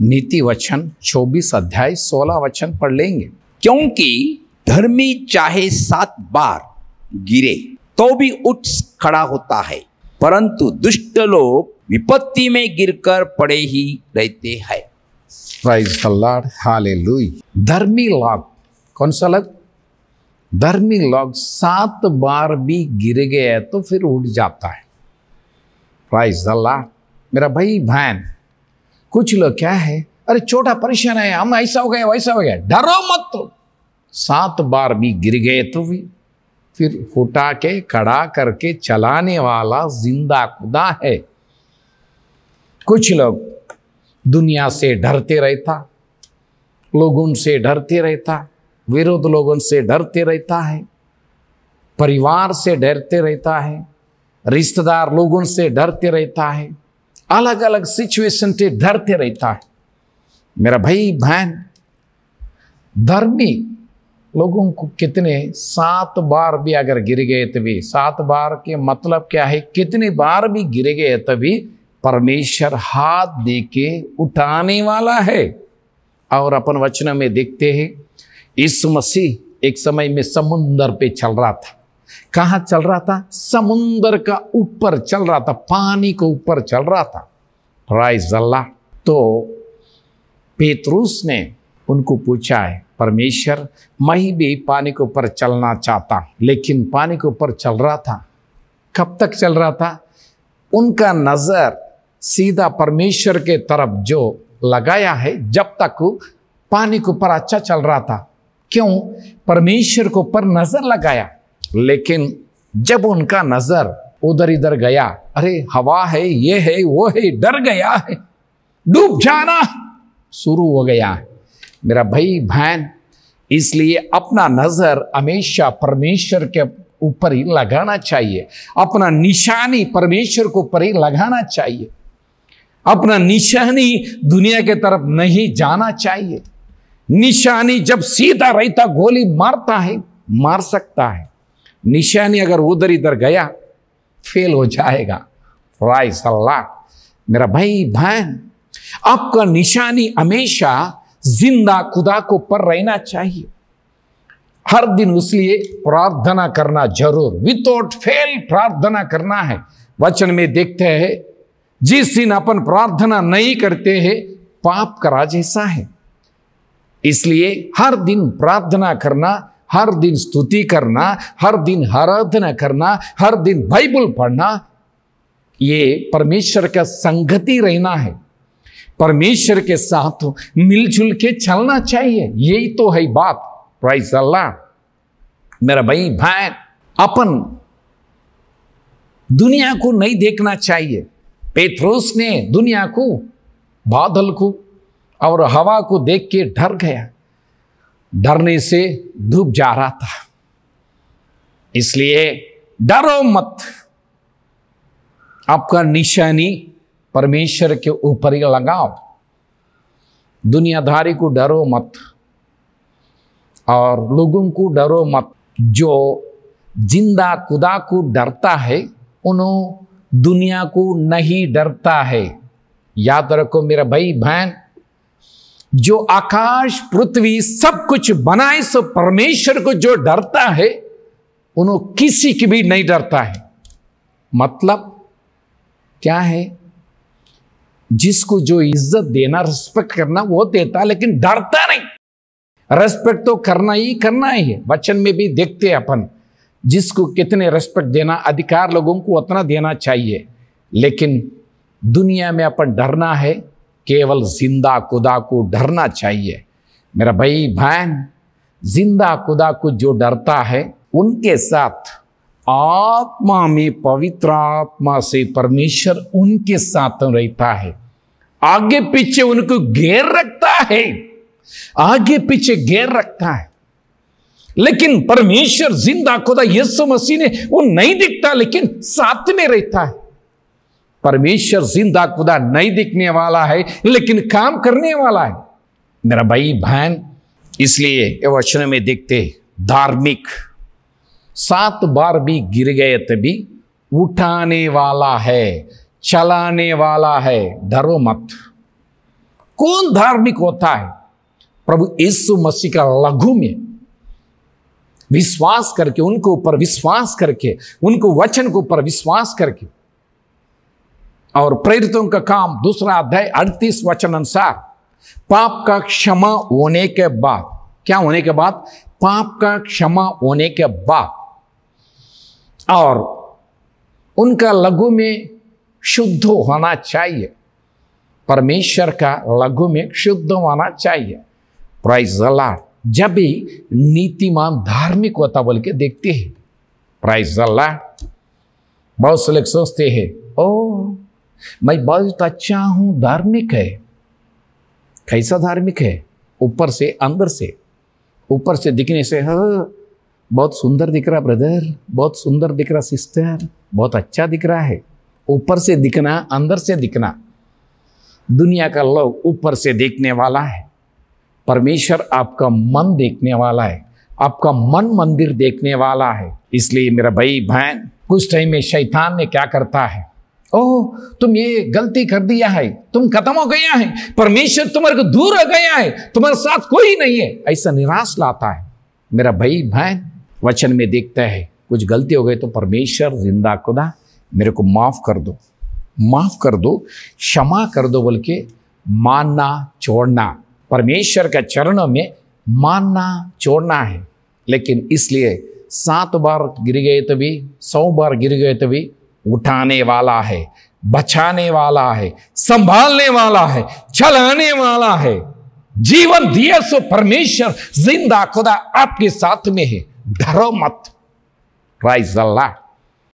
नीति वचन 24 अध्याय 16 वचन पढ़ लेंगे क्योंकि धर्मी चाहे सात बार गिरे तो भी उठ खड़ा होता है परंतु दुष्ट लोग विपत्ति में गिरकर पड़े ही रहते हैं हालेलुया धर्मी लोग कौन सा लोग धर्मी लोग सात बार भी गिर गए तो फिर उठ जाता है प्राइज अल्लाह मेरा भाई बहन कुछ लोग क्या है अरे छोटा परेशान है हम ऐसा हो गया वैसा हो गया डरो मत सात बार भी गिर गए तो भी फिर उठा के कड़ा करके चलाने वाला जिंदा खुदा है कुछ लोग दुनिया से डरते रहता लोगों से डरते रहता विरोध लोगों से डरते रहता है परिवार से डरते रहता है रिश्तेदार लोगों से डरते रहता है अलग अलग सिचुएशन से डरते रहता है मेरा भाई बहन धर्मी लोगों को कितने सात बार भी अगर गिर गए तभी सात बार के मतलब क्या है कितने बार भी गिर गए तभी परमेश्वर हाथ दे के उठाने वाला है और अपन वचन में देखते हैं इस मसीह एक समय में समुंदर पे चल रहा था कहां चल रहा था समुंदर का ऊपर चल रहा था पानी को ऊपर चल रहा था राइज अल्लाह तो पेतरूस ने उनको पूछा है परमेश्वर मैं भी पानी के ऊपर चलना चाहता लेकिन पानी के ऊपर चल रहा था कब तक चल रहा था उनका नज़र सीधा परमेश्वर के तरफ जो लगाया है जब तक पानी के ऊपर अच्छा चल रहा था क्यों परमेश्वर के ऊपर नज़र लगाया लेकिन जब उनका नजर उधर इधर गया अरे हवा है ये है वो है डर गया है डूब जाना शुरू हो गया है मेरा भाई बहन इसलिए अपना नजर हमेशा परमेश्वर के ऊपर ही लगाना चाहिए अपना निशानी परमेश्वर के ऊपर ही लगाना चाहिए अपना निशानी दुनिया के तरफ नहीं जाना चाहिए निशानी जब सीधा रहता गोली मारता है मार सकता है निशानी अगर उधर इधर गया फेल हो जाएगा राय सल्लाह मेरा भाई बहन आपका निशानी हमेशा जिंदा खुदा को पर रहना चाहिए हर दिन उसलिए प्रार्थना करना जरूर विदाउट फेल प्रार्थना करना है वचन में देखते हैं जिस दिन अपन प्रार्थना नहीं करते हैं पाप का राज ऐसा है इसलिए हर दिन प्रार्थना करना हर दिन स्तुति करना हर दिन आराधना करना हर दिन बाइबल पढ़ना ये परमेश्वर का संगति रहना है परमेश्वर के साथ मिलजुल के चलना चाहिए यही तो है बात प्राइस अल्लाह मेरा भाई भाई अपन दुनिया को नहीं देखना चाहिए पेथ्रोस ने दुनिया को बादल को और हवा को देख के डर गया डरने से डूब जा रहा था इसलिए डरो मत आपका निशानी परमेश्वर के ऊपर ही लगाओ दुनियादारी को डरो मत और लोगों को डरो मत जो जिंदा खुदा को डरता है उन्होंने दुनिया को नहीं डरता है याद रखो मेरा भाई बहन जो आकाश पृथ्वी सब कुछ बनाए सो परमेश्वर को जो डरता है उन्हों किसी की भी नहीं डरता है मतलब क्या है जिसको जो इज्जत देना रेस्पेक्ट करना वो देता लेकिन डरता नहीं रेस्पेक्ट तो करना ही करना ही है वचन में भी देखते हैं अपन जिसको कितने रेस्पेक्ट देना अधिकार लोगों को उतना देना चाहिए लेकिन दुनिया में अपन डरना है केवल जिंदा खुदा को डरना चाहिए मेरा भाई बहन जिंदा खुदा को जो डरता है उनके साथ आत्मा में पवित्र आत्मा से परमेश्वर उनके साथ रहता है आगे पीछे उनको घेर रखता है आगे पीछे घेर रखता है लेकिन परमेश्वर जिंदा खुदा यीशु मसीह ने वो नहीं दिखता लेकिन साथ में रहता है परमेश्वर जिंदा खुदा नहीं दिखने वाला है लेकिन काम करने वाला है मेरा भाई बहन इसलिए वचन में देखते धार्मिक सात बार भी गिर गए तभी उठाने वाला है चलाने वाला है डरो मत कौन धार्मिक होता है प्रभु यीशु मसीह का लघु में विश्वास करके उनको ऊपर विश्वास करके उनको वचन के ऊपर विश्वास करके और प्रेरितों का काम दूसरा अध्याय अड़तीस वचन अनुसार पाप का क्षमा होने के बाद क्या होने के बाद पाप का क्षमा होने के बाद और उनका लघु में शुद्ध होना चाहिए परमेश्वर का लघु में शुद्ध होना चाहिए प्राइज अलार्ट जब भी नीतिमान धार्मिक होता बोल के देखते हैं प्राइज अल्लाह बहुत से लोग सोचते हैं ओ मैं बहुत अच्छा हूँ धार्मिक है कैसा धार्मिक है ऊपर से अंदर से ऊपर से दिखने से ह हाँ, बहुत सुंदर दिख रहा ब्रदर बहुत सुंदर दिख रहा सिस्टर बहुत अच्छा दिख रहा है ऊपर से दिखना अंदर से दिखना दुनिया का लोग ऊपर से देखने वाला है परमेश्वर आपका मन देखने वाला है आपका मन मंदिर देखने वाला है इसलिए मेरा भाई बहन कुछ टाइम में शैतान ने क्या करता है ओह तुम ये गलती कर दिया है तुम खत्म हो गया है परमेश्वर तुम्हारे को दूर हो गया है तुम्हारे साथ कोई नहीं है ऐसा निराश लाता है मेरा भाई बहन वचन में देखता है कुछ गलती हो गई तो परमेश्वर जिंदा खुदा मेरे को माफ़ कर दो माफ़ कर दो क्षमा कर दो बोल के मानना छोड़ना परमेश्वर के चरणों में मानना छोड़ना है लेकिन इसलिए सात बार गिर गए तो भी सौ बार गिर गए तो भी उठाने वाला है बचाने वाला है संभालने वाला है चलाने वाला है जीवन दिया सो परमेश्वर जिंदा खुदा आपके साथ में है डरो मत राइज अल्लाह